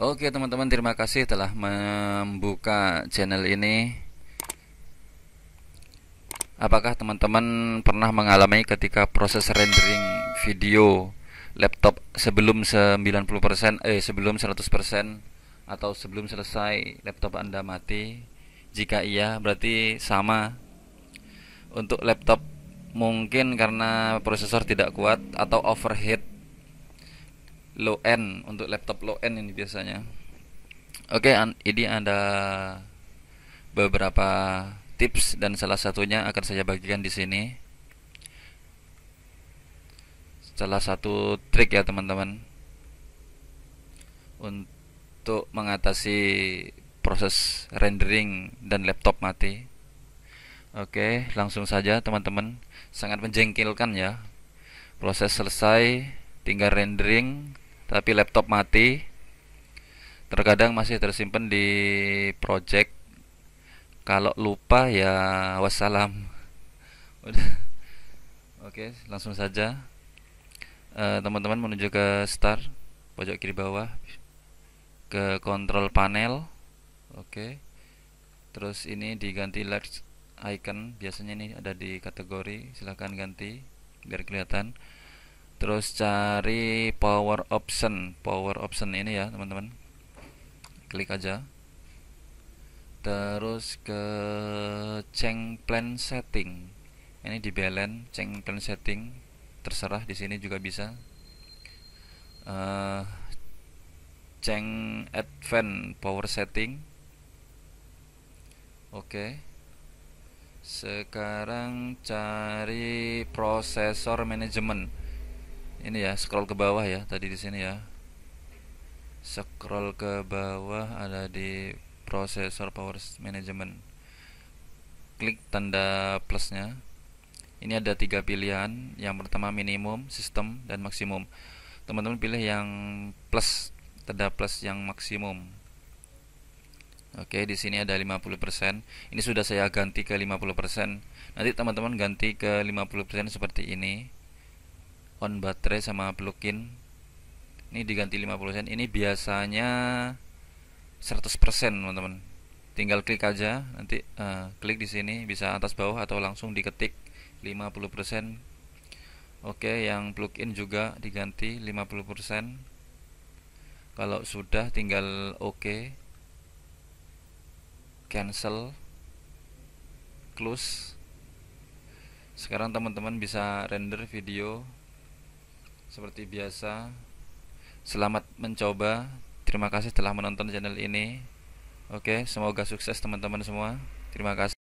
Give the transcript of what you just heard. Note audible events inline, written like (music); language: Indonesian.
Oke teman-teman terima kasih telah membuka channel ini Apakah teman-teman pernah mengalami ketika proses rendering video laptop sebelum 90% eh sebelum 100% atau sebelum selesai laptop Anda mati? Jika iya berarti sama untuk laptop mungkin karena prosesor tidak kuat atau overheat low end untuk laptop low end ini biasanya oke okay, ini ada beberapa tips dan salah satunya akan saya bagikan di sini salah satu trik ya teman-teman untuk mengatasi proses rendering dan laptop mati Oke, langsung saja teman-teman. Sangat menjengkelkan ya. Proses selesai, tinggal rendering, tapi laptop mati terkadang masih tersimpan di project kalau lupa ya wassalam oke (laughs) oke langsung saja eh, teman-teman uh, menuju ke start pojok kiri bawah ke Control panel oke terus ini diganti large icon biasanya ini ada di kategori silahkan ganti biar kelihatan terus cari power option power option ini ya teman-teman klik aja terus ke change plan setting ini di balance change plan setting terserah di sini juga bisa uh, change advance power setting oke okay. sekarang cari Processor Management ini ya scroll ke bawah ya tadi di sini ya scroll ke bawah ada di processor power management klik tanda plusnya ini ada tiga pilihan yang pertama minimum sistem dan maksimum teman-teman pilih yang plus tanda plus yang maksimum Oke, di sini ada 50%. Ini sudah saya ganti ke 50%. Nanti teman-teman ganti ke 50% seperti ini on baterai sama plugin ini diganti 50% ini biasanya 100% teman-teman tinggal klik aja nanti uh, klik di sini bisa atas bawah atau langsung diketik 50% oke yang plugin juga diganti 50% kalau sudah tinggal oke OK. cancel close sekarang teman-teman bisa render video seperti biasa selamat mencoba terima kasih telah menonton channel ini oke semoga sukses teman-teman semua terima kasih